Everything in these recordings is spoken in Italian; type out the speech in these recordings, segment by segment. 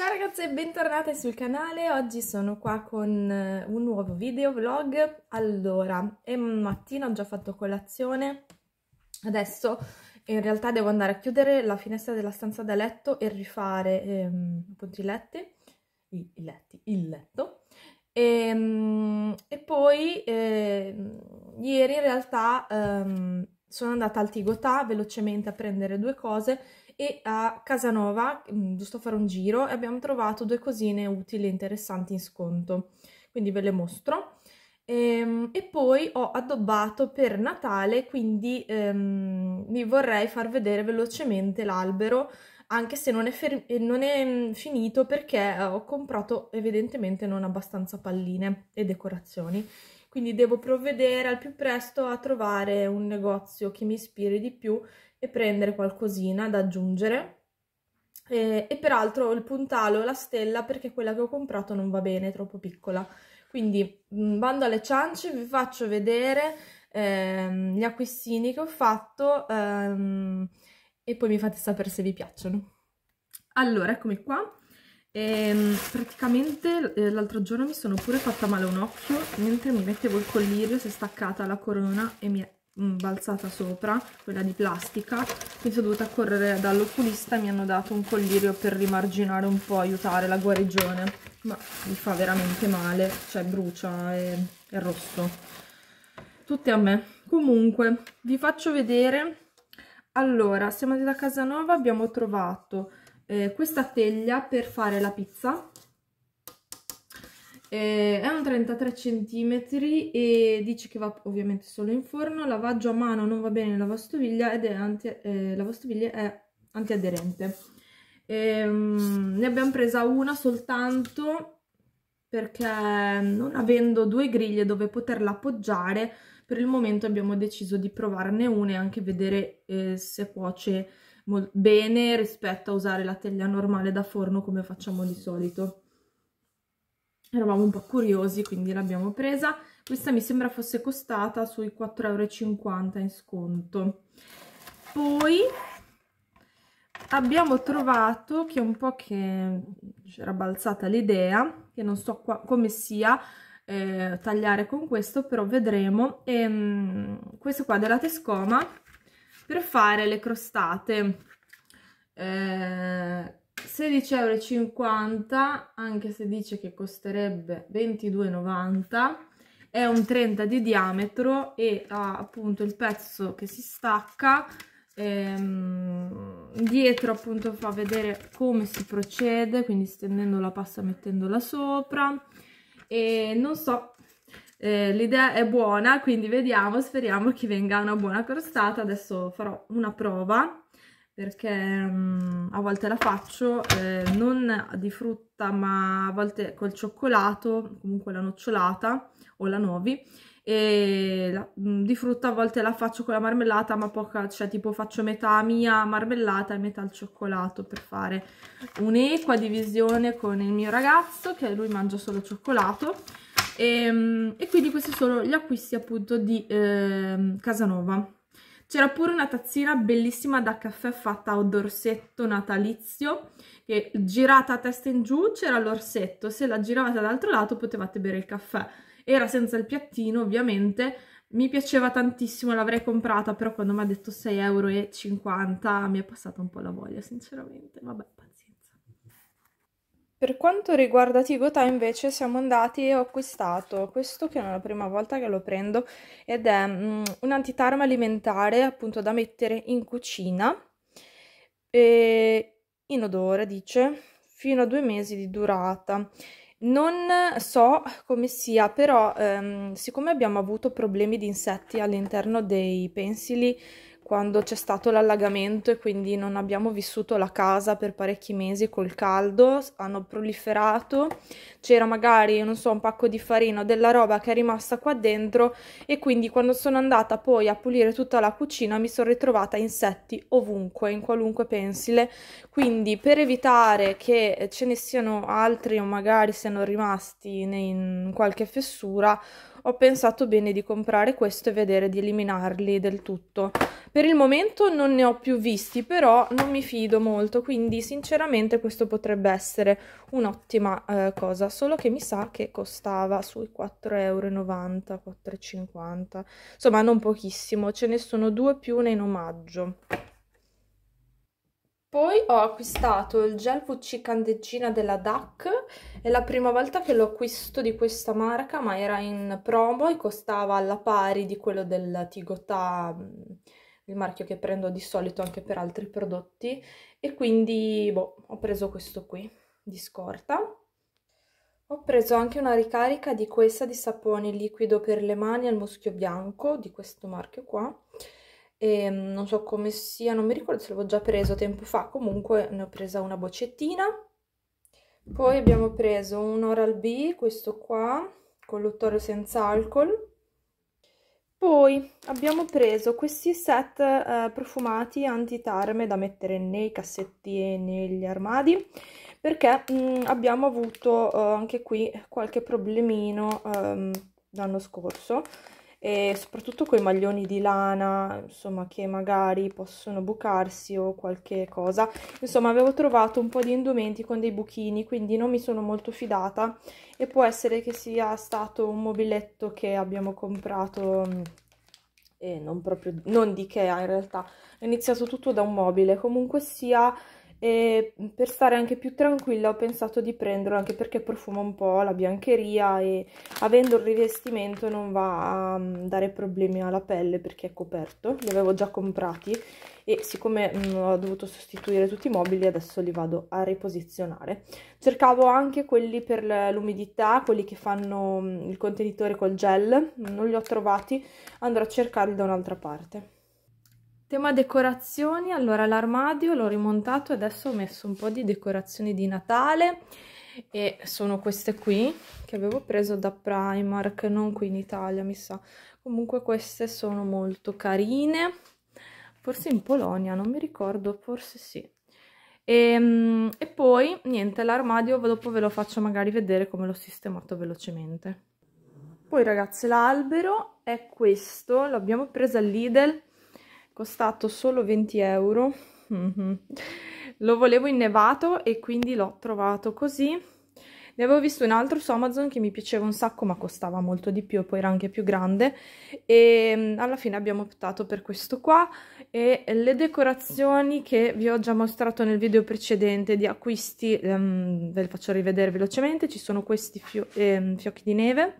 Ciao ragazze e bentornate sul canale, oggi sono qua con eh, un nuovo video vlog. Allora, è mattina, ho già fatto colazione, adesso in realtà devo andare a chiudere la finestra della stanza da letto e rifare ehm, appunto i letti, i, i letti, il letto. E, ehm, e poi eh, ieri in realtà ehm, sono andata al Tigotà velocemente a prendere due cose e a Casanova, mm, giusto a fare un giro, abbiamo trovato due cosine utili e interessanti in sconto, quindi ve le mostro. E, ehm, e poi ho addobbato per Natale, quindi ehm, vi vorrei far vedere velocemente l'albero, anche se non è, eh, non è mm, finito perché eh, ho comprato evidentemente non abbastanza palline e decorazioni quindi devo provvedere al più presto a trovare un negozio che mi ispiri di più e prendere qualcosina da aggiungere. E, e peraltro il puntale o la stella, perché quella che ho comprato non va bene, è troppo piccola. Quindi mm, bando alle ciance, vi faccio vedere ehm, gli acquistini che ho fatto ehm, e poi mi fate sapere se vi piacciono. Allora, eccomi qua. E ehm, praticamente eh, l'altro giorno mi sono pure fatta male un occhio mentre mi mettevo il collirio si è staccata la corona e mi è mm, balzata sopra, quella di plastica quindi sono dovuta correre dall'oculista e mi hanno dato un collirio per rimarginare un po', aiutare la guarigione ma mi fa veramente male, cioè brucia e è rosso tutte a me comunque vi faccio vedere allora siamo andati da Casanova abbiamo trovato eh, questa teglia per fare la pizza eh, è un 33 cm e dice che va ovviamente solo in forno lavaggio a mano non va bene in lavastoviglie ed è anti, eh, lavastoviglie è antiaderente ehm, ne abbiamo presa una soltanto perché non avendo due griglie dove poterla appoggiare per il momento abbiamo deciso di provarne una e anche vedere eh, se cuoce bene rispetto a usare la teglia normale da forno come facciamo di solito. Eravamo un po' curiosi, quindi l'abbiamo presa. Questa mi sembra fosse costata sui 4,50 euro in sconto. Poi abbiamo trovato, che un po' che c'era balzata l'idea, che non so qua, come sia, eh, tagliare con questo, però vedremo. E, ehm, mh, questo qua della Tescoma per fare le crostate. Eh, 16,50 anche se dice che costerebbe 22,90 è un 30 di diametro e ha appunto il pezzo che si stacca ehm, dietro appunto fa vedere come si procede quindi stendendo la pasta mettendola sopra e non so eh, l'idea è buona, quindi vediamo, speriamo che venga una buona crostata. Adesso farò una prova perché um, a volte la faccio eh, non di frutta ma a volte col cioccolato, comunque la nocciolata o la novi e la, mm, di frutta a volte la faccio con la marmellata ma poca, cioè tipo faccio metà mia marmellata e metà il cioccolato per fare un'equa divisione con il mio ragazzo che lui mangia solo cioccolato e, ehm, e quindi questi sono gli acquisti appunto di eh, Casanova. C'era pure una tazzina bellissima da caffè fatta ad orsetto natalizio, che girata a testa in giù c'era l'orsetto, se la giravate dall'altro lato potevate bere il caffè. Era senza il piattino ovviamente, mi piaceva tantissimo, l'avrei comprata, però quando mi ha detto 6,50 euro mi è passata un po' la voglia sinceramente, vabbè pazienza. Per quanto riguarda Tigotà invece siamo andati e ho acquistato questo che non è la prima volta che lo prendo ed è um, un antitarma alimentare appunto da mettere in cucina e odore dice fino a due mesi di durata non so come sia, però ehm, siccome abbiamo avuto problemi di insetti all'interno dei pensili quando c'è stato l'allagamento e quindi non abbiamo vissuto la casa per parecchi mesi col caldo, hanno proliferato, c'era magari, non so, un pacco di farina o della roba che è rimasta qua dentro e quindi quando sono andata poi a pulire tutta la cucina mi sono ritrovata insetti ovunque, in qualunque pensile, quindi per evitare che eh, ce ne siano altri o magari siano rimasti in qualche fessura ho pensato bene di comprare questo e vedere di eliminarli del tutto. Per il momento non ne ho più visti, però non mi fido molto, quindi sinceramente questo potrebbe essere un'ottima eh, cosa, solo che mi sa che costava sui 4,90 euro, 4,50, insomma non pochissimo, ce ne sono due più in omaggio. Poi ho acquistato il gel Fucci candeggina della DAC, è la prima volta che lo acquisto di questa marca, ma era in promo e costava alla pari di quello del Tigotà, mm, il marchio che prendo di solito anche per altri prodotti, e quindi boh, ho preso questo qui di scorta. Ho preso anche una ricarica di questa di sapone liquido per le mani al muschio bianco, di questo marchio qua, e ehm, non so come sia, non mi ricordo se l'avevo già preso tempo fa, comunque ne ho presa una boccettina. Poi abbiamo preso un Oral-B, questo qua, con l'ottorio senza alcol. Poi abbiamo preso questi set eh, profumati antitarme da mettere nei cassetti e negli armadi perché mh, mm, abbiamo avuto eh, anche qui qualche problemino ehm, l'anno scorso e soprattutto con i maglioni di lana, insomma, che magari possono bucarsi o qualche cosa. Insomma, avevo trovato un po' di indumenti con dei buchini, quindi non mi sono molto fidata e può essere che sia stato un mobiletto che abbiamo comprato eh, non proprio non di Ikea in realtà, è iniziato tutto da un mobile, comunque sia e per stare anche più tranquilla ho pensato di prenderlo anche perché profuma un po' la biancheria e avendo il rivestimento non va a dare problemi alla pelle perché è coperto, li avevo già comprati e siccome ho dovuto sostituire tutti i mobili adesso li vado a riposizionare. Cercavo anche quelli per l'umidità, quelli che fanno il contenitore col gel, non li ho trovati, andrò a cercarli da un'altra parte. Tema decorazioni, allora l'armadio l'ho rimontato e adesso ho messo un po' di decorazioni di Natale e sono queste qui che avevo preso da Primark, non qui in Italia mi sa. Comunque queste sono molto carine, forse in Polonia, non mi ricordo, forse sì. E, ehm, e poi, niente, l'armadio dopo ve lo faccio magari vedere come l'ho sistemato velocemente. Poi ragazze, l'albero è questo, l'abbiamo preso al Lidl costato solo 20 euro mhm. lo volevo innevato e quindi l'ho trovato così ne avevo visto un altro su Amazon che mi piaceva un sacco ma costava molto di più e poi era anche più grande e mm, alla fine abbiamo optato per questo qua e le decorazioni che vi ho già mostrato nel video precedente di acquisti ehm, ve le faccio rivedere velocemente ci sono questi fio ehm, fiocchi di neve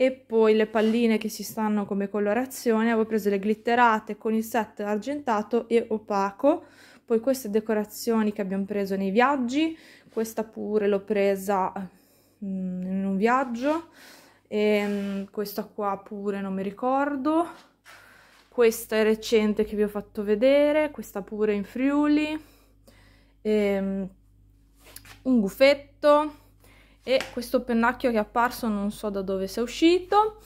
e poi le palline che si stanno come colorazione avevo preso le glitterate con il set argentato e opaco poi queste decorazioni che abbiamo preso nei viaggi questa pure l'ho presa mm, in un viaggio e ehm, questa qua pure non mi ricordo questa è recente che vi ho fatto vedere questa pure in Friuli e, ehm, un gufetto e questo pennacchio che è apparso non so da dove sia uscito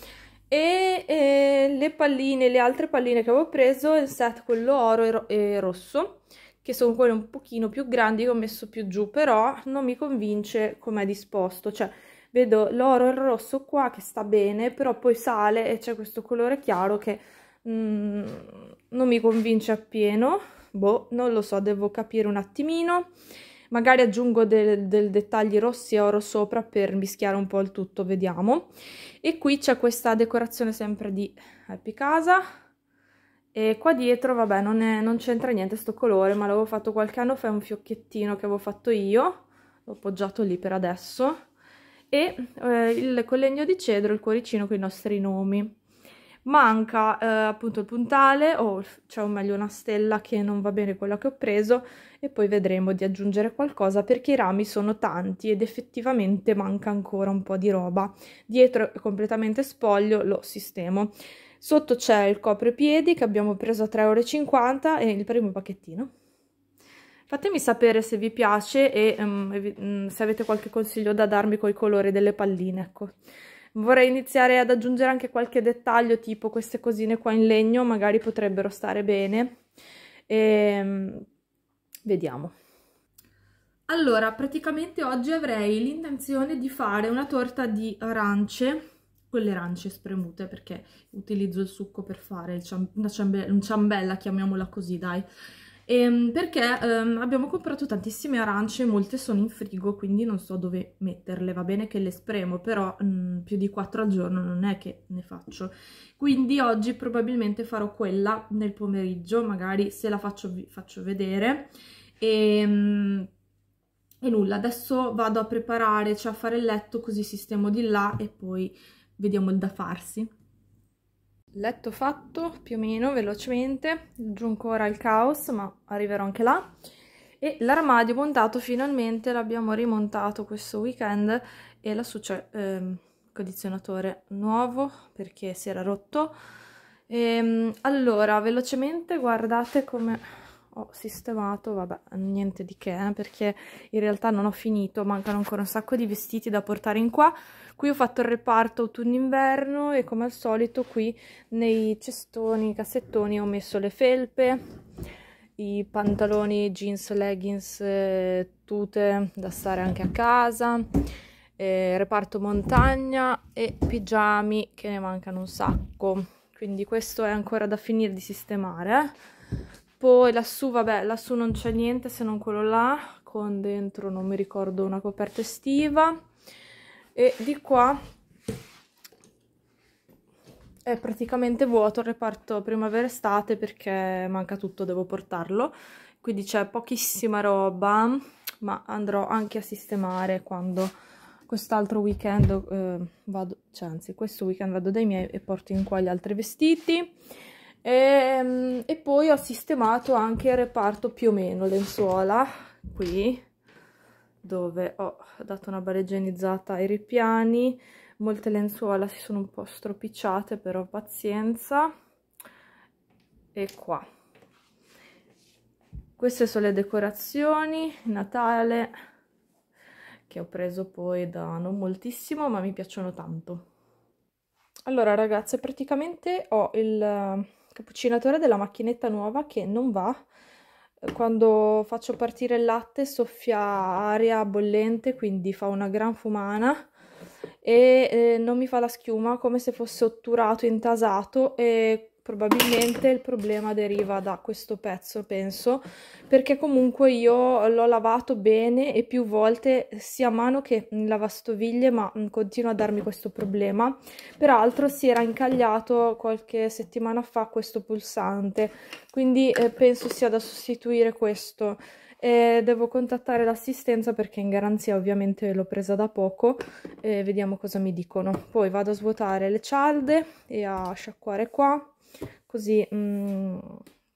e, e le palline, le altre palline che avevo preso, il set quello oro e, ro e rosso che sono quelle un pochino più grandi che ho messo più giù, però non mi convince come è disposto, cioè vedo l'oro e il rosso qua che sta bene, però poi sale e c'è questo colore chiaro che mm, non mi convince appieno, boh, non lo so, devo capire un attimino magari aggiungo dei del dettagli rossi e oro sopra per mischiare un po' il tutto, vediamo. E qui c'è questa decorazione sempre di Happy Casa, e qua dietro, vabbè, non, c'entra niente sto colore, ma l'avevo fatto qualche anno fa, è un fiocchettino che avevo fatto io, l'ho appoggiato lì per adesso, e eh, il, col legno di cedro il cuoricino con i nostri nomi manca eh, appunto il puntale o c'è o meglio una stella che non va bene quella che ho preso e poi vedremo di aggiungere qualcosa perché i rami sono tanti ed effettivamente manca ancora un po' di roba dietro è completamente spoglio lo sistemo sotto c'è il copripiedi che abbiamo preso a 3,50 euro e il primo pacchettino Fatemi sapere se vi piace e um, se avete qualche consiglio da darmi col colore delle palline, ecco. Vorrei iniziare ad aggiungere anche qualche dettaglio, tipo queste cosine qua in legno, magari potrebbero stare bene. E, ehm, vediamo. Allora, praticamente oggi avrei l'intenzione di fare una torta di arance, quelle arance spremute perché utilizzo il succo per fare ciam una ciambella, un ciambella, chiamiamola così, dai ehm, perché ehm, abbiamo comprato tantissime arance, molte sono in frigo, quindi non so dove metterle, va bene che le spremo, però mh, mm, più di 4 al giorno non è che ne faccio. Quindi oggi probabilmente farò quella nel pomeriggio, magari se la faccio vi faccio vedere. E, ehm, mh, e nulla, adesso vado a preparare, cioè a fare il letto così sistemo di là e poi vediamo il da farsi letto fatto più o meno velocemente aggiungo ora il caos ma arriverò anche là e l'armadio montato finalmente l'abbiamo rimontato questo weekend e lassù c'è ehm, condizionatore nuovo perché si era rotto e, ehm, allora velocemente guardate come ho sistemato, vabbè, niente di che, eh, perché in realtà non ho finito, mancano ancora un sacco di vestiti da portare in qua. Qui ho fatto il reparto autunno-inverno e come al solito qui nei cestoni, cassettoni ho messo le felpe, i pantaloni, jeans, leggings, eh, tute da stare anche a casa, eh, reparto montagna e pigiami che ne mancano un sacco. Quindi questo è ancora da finire di sistemare, eh poi lassù, vabbè, lassù non c'è niente se non quello là, con dentro, non mi ricordo, una coperta estiva. E di qua è praticamente vuoto il reparto primavera-estate perché manca tutto, devo portarlo. Quindi c'è pochissima roba, ma andrò anche a sistemare quando quest'altro weekend eh, vado, cioè anzi questo weekend vado dai miei e porto in qua gli altri vestiti. E, ehm, e, poi ho sistemato anche il reparto più o meno lenzuola qui dove ho dato una bareggenizzata ai ripiani molte lenzuola si sono un po' stropicciate però pazienza e qua queste sono le decorazioni natale che ho preso poi da non moltissimo ma mi piacciono tanto allora ragazze praticamente ho il cappuccinatore della macchinetta nuova che non va. Quando faccio partire il latte soffia aria bollente, quindi fa una gran fumana e eh, non mi fa la schiuma come se fosse otturato, intasato e probabilmente il problema deriva da questo pezzo, penso, perché comunque io l'ho lavato bene e più volte sia a mano che in lavastoviglie, ma continua a darmi questo problema. Peraltro si era incagliato qualche settimana fa questo pulsante, quindi eh, penso sia da sostituire questo. E devo contattare l'assistenza perché in garanzia ovviamente l'ho presa da poco e vediamo cosa mi dicono. Poi vado a svuotare le cialde e a sciacquare qua così mm,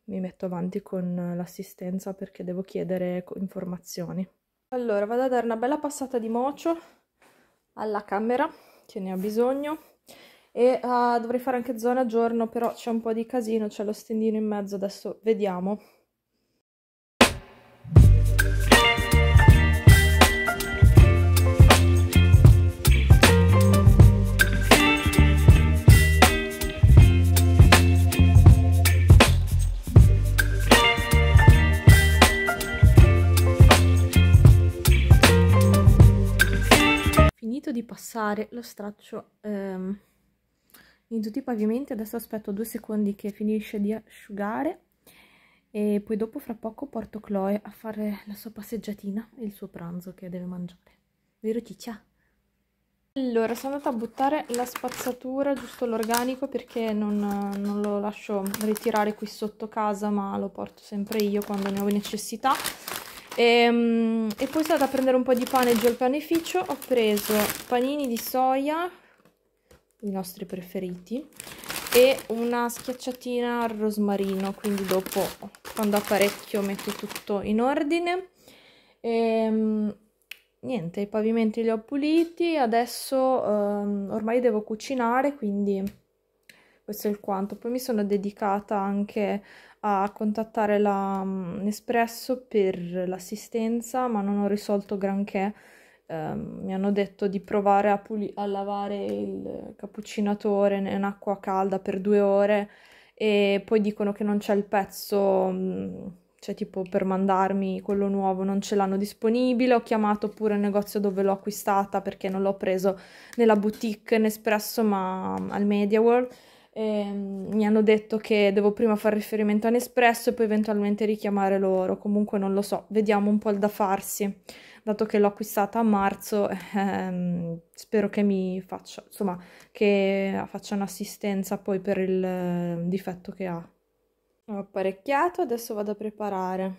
mi metto avanti con l'assistenza perché devo chiedere informazioni. Allora, vado a dare una bella passata di mocio alla camera, che ne ha bisogno, e uh, dovrei fare anche zona giorno, però c'è un po' di casino, c'è lo stendino in mezzo, adesso vediamo. evito di passare lo straccio ehm, in tutti i pavimenti adesso aspetto due secondi che finisce di asciugare e poi dopo fra poco porto Chloe a fare la sua passeggiatina e il suo pranzo che deve mangiare vero ciccia? Allora, sono andata a buttare la spazzatura, giusto l'organico, perché non, non, lo lascio ritirare qui sotto casa, ma lo porto sempre io quando ne ho necessità. E, ehm, e, poi sono andata a prendere un po' di pane giù al panificio. Ho preso panini di soia, i nostri preferiti, e una schiacciatina al rosmarino. Quindi dopo, quando apparecchio, metto tutto in ordine. E, ehm, niente, i pavimenti li ho puliti. Adesso ehm, ormai devo cucinare, quindi questo è il quanto. Poi mi sono dedicata anche a contattare la mm, Nespresso per l'assistenza, ma non ho risolto granché. Eh, mi hanno detto di provare a, puli- a lavare il cappuccinatore in acqua calda per due ore e poi dicono che non c'è il pezzo, mm, cioè tipo per mandarmi quello nuovo non ce l'hanno disponibile, ho chiamato pure il negozio dove l'ho acquistata perché non l'ho preso nella boutique Nespresso ma mm, al Media World e ehm, mi hanno detto che devo prima fare riferimento a Nespresso e poi eventualmente richiamare loro, comunque non lo so, vediamo un po' il da farsi, dato che l'ho acquistata a marzo, ehm, spero che mi faccia, insomma, che faccia un'assistenza poi per il ehm, difetto che ha. Ho apparecchiato, adesso vado a preparare.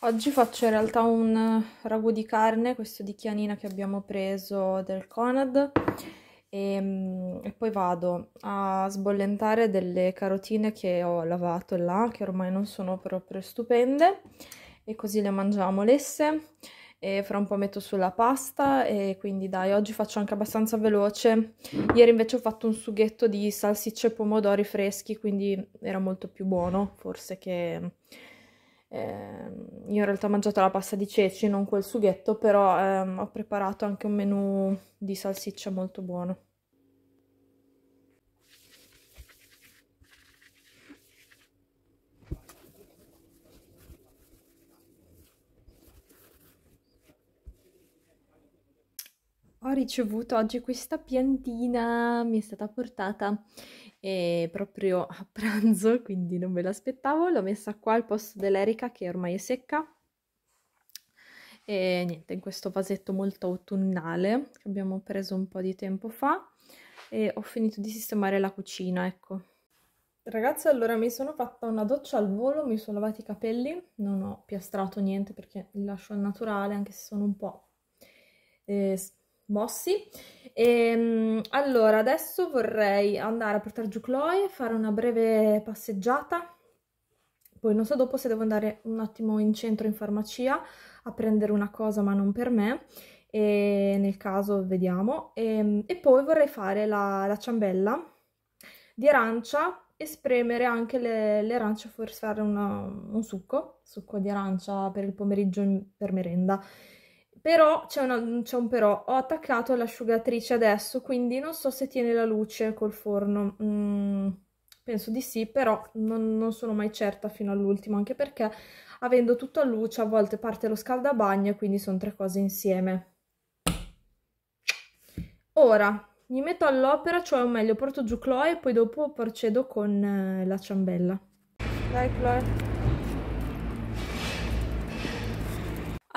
Oggi faccio in realtà un ragù di carne, questo di chianina che abbiamo preso del Conad, e, ehm, e, poi vado a sbollentare delle carotine che ho lavato là, che ormai non sono proprio stupende, e così le mangiamo lesse. E fra un po' metto sulla pasta e quindi dai, oggi faccio anche abbastanza veloce. Ieri invece ho fatto un sughetto di salsicce e pomodori freschi, quindi era molto più buono forse che eh, io in realtà ho mangiato la pasta di ceci, non quel sughetto, però ehm, ho preparato anche un menù di salsiccia molto buono. Ho ricevuto oggi questa piantina, mi è stata portata e proprio a pranzo, quindi non me l'aspettavo, l'ho messa qua al posto dell'erica che ormai è secca e niente, in questo vasetto molto autunnale che abbiamo preso un po' di tempo fa e ho finito di sistemare la cucina, ecco. Ragazzi, allora mi sono fatta una doccia al volo, mi sono lavati i capelli, non ho piastrato niente perché li lascio al naturale anche se sono un po' eh, mossi e, ehm, allora, adesso vorrei andare a portare giù Chloe, fare una breve passeggiata. Poi non so dopo se devo andare un attimo in centro in farmacia a prendere una cosa ma non per me e nel caso vediamo e, ehm, e poi vorrei fare la, la, ciambella di arancia e spremere anche le, le arance forse fare una, un succo succo di arancia per il pomeriggio in, per merenda però, c'è, una, c'è un però, ho attaccato l'asciugatrice adesso, quindi non so se tiene la luce col forno. Mm, penso di sì, però non, non sono mai certa fino all'ultimo, anche perché avendo tutto a luce a volte parte lo scaldabagno e quindi sono tre cose insieme. Ora, mi metto all'opera, cioè o meglio porto giù Chloe e poi dopo procedo con eh, la ciambella. Dai Chloe.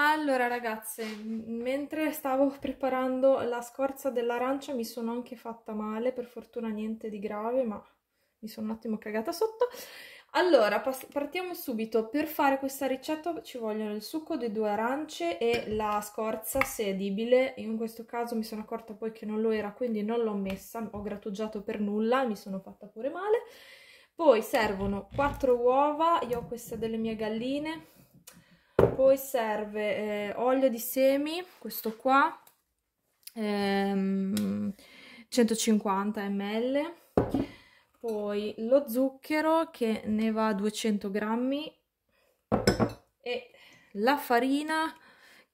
Allora ragazze, mentre stavo preparando la scorza dell'arancia mi sono anche fatta male, per fortuna niente di grave, ma mi sono un attimo cagata sotto. Allora, partiamo subito. Per fare questa ricetta ci vogliono il succo di due arance e la scorza, se edibile. In questo caso mi sono accorta poi che non lo era, quindi non l'ho messa, ho grattugiato per nulla, mi sono fatta pure male. Poi servono quattro uova, io ho queste delle mie galline, poi serve eh, olio di semi questo qua ehm, 150 ml poi lo zucchero che ne va 200 grammi e la farina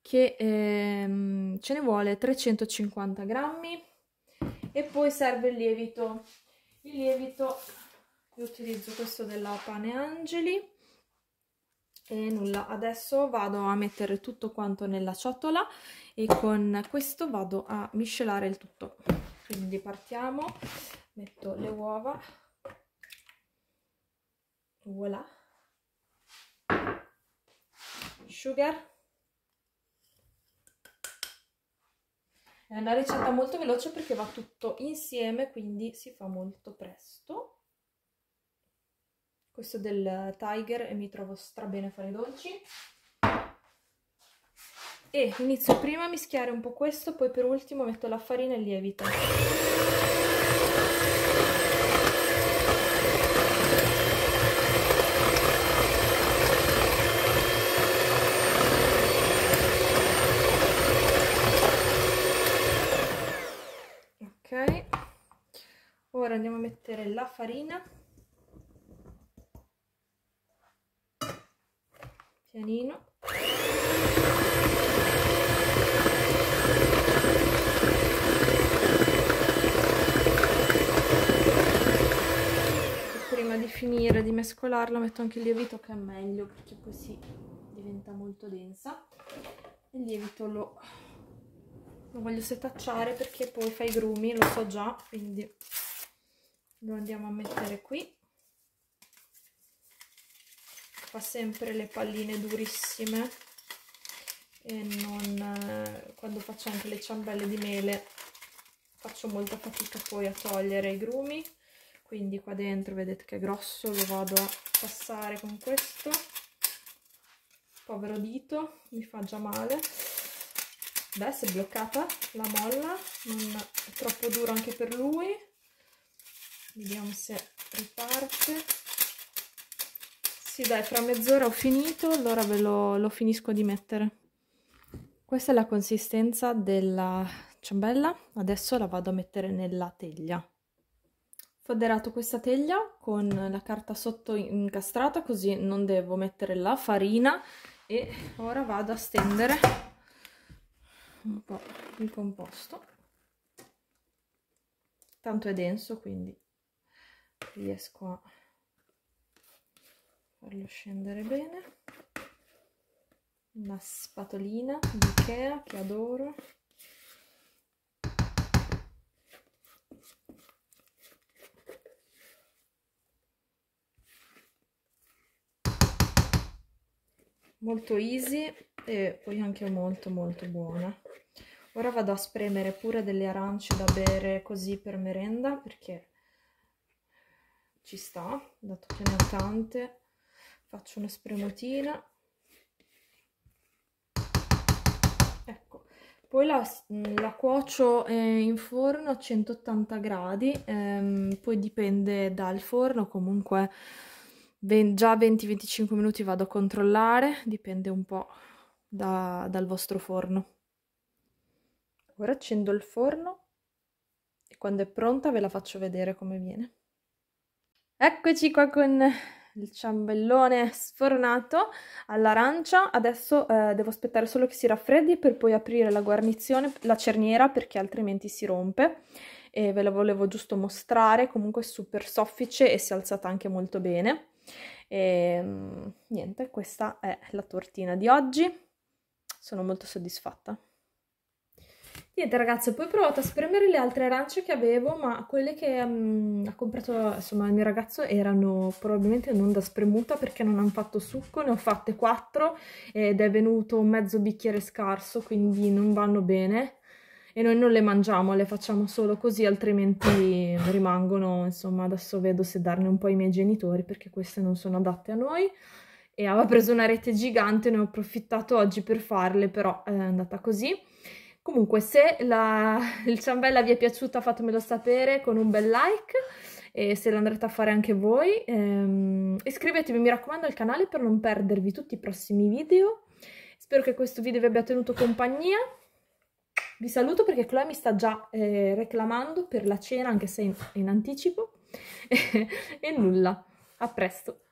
che ehm, ce ne vuole 350 grammi e poi serve il lievito il lievito io utilizzo questo della pane angeli e nulla, adesso vado a mettere tutto quanto nella ciotola e con questo vado a miscelare il tutto. Quindi partiamo, metto le uova, voilà, sugar. È una ricetta molto veloce perché va tutto insieme, quindi si fa molto presto questo è del Tiger e mi trovo strabene a fare i dolci. E inizio prima a mischiare un po' questo, poi per ultimo metto la farina e il lievito. Ok, ora andiamo a mettere la farina. pianino e prima di finire di mescolarlo metto anche il lievito che è meglio perché così diventa molto densa il lievito lo, lo voglio setacciare perché poi fa i grumi lo so già quindi lo andiamo a mettere qui fa sempre le palline durissime e non, eh, quando faccio anche le ciambelle di mele faccio molta fatica poi a togliere i grumi quindi qua dentro vedete che è grosso lo vado a passare con questo povero dito mi fa già male beh si è bloccata la molla non è troppo duro anche per lui vediamo se riparte sì, dai, fra mezz'ora ho finito, allora ve lo, lo finisco di mettere. Questa è la consistenza della ciambella, adesso la vado a mettere nella teglia foderato questa teglia con la carta sotto incastrata così non devo mettere la farina e ora vado a stendere un po' il composto tanto è denso quindi riesco a farlo scendere bene una spatolina di Ikea che adoro molto easy e poi anche molto molto buona ora vado a spremere pure delle arance da bere così per merenda perché ci sta dato che ne ho tante faccio una spremutina ecco poi la, la cuocio eh, in forno a 180 gradi ehm, poi dipende dal forno comunque ben, già 20-25 minuti vado a controllare dipende un po' da, dal vostro forno ora accendo il forno e quando è pronta ve la faccio vedere come viene eccoci qua con il ciambellone sfornato all'arancia. Adesso eh, devo aspettare solo che si raffreddi per poi aprire la guarnizione, la cerniera, perché altrimenti si rompe. E ve la volevo giusto mostrare, comunque è super soffice e si è alzata anche molto bene. E ehm, niente, questa è la tortina di oggi. Sono molto soddisfatta. Niente ragazzi, ho poi provato a spremere le altre arance che avevo, ma quelle che um, ha comprato insomma il mio ragazzo erano probabilmente non da spremuta perché non hanno fatto succo, ne ho fatte 4 ed è venuto mezzo bicchiere scarso, quindi non vanno bene e noi non le mangiamo, le facciamo solo così, altrimenti rimangono, insomma adesso vedo se darne un po' ai miei genitori perché queste non sono adatte a noi e aveva preso una rete gigante, ne ho approfittato oggi per farle, però eh, è andata così. Comunque, se la, il ciambella vi è piaciuta fatemelo sapere con un bel like e se l'andrete a fare anche voi. Ehm, iscrivetevi, mi raccomando, al canale per non perdervi tutti i prossimi video. Spero che questo video vi abbia tenuto compagnia. Vi saluto perché Chloe mi sta già eh, reclamando per la cena, anche se in, in anticipo. e nulla, a presto!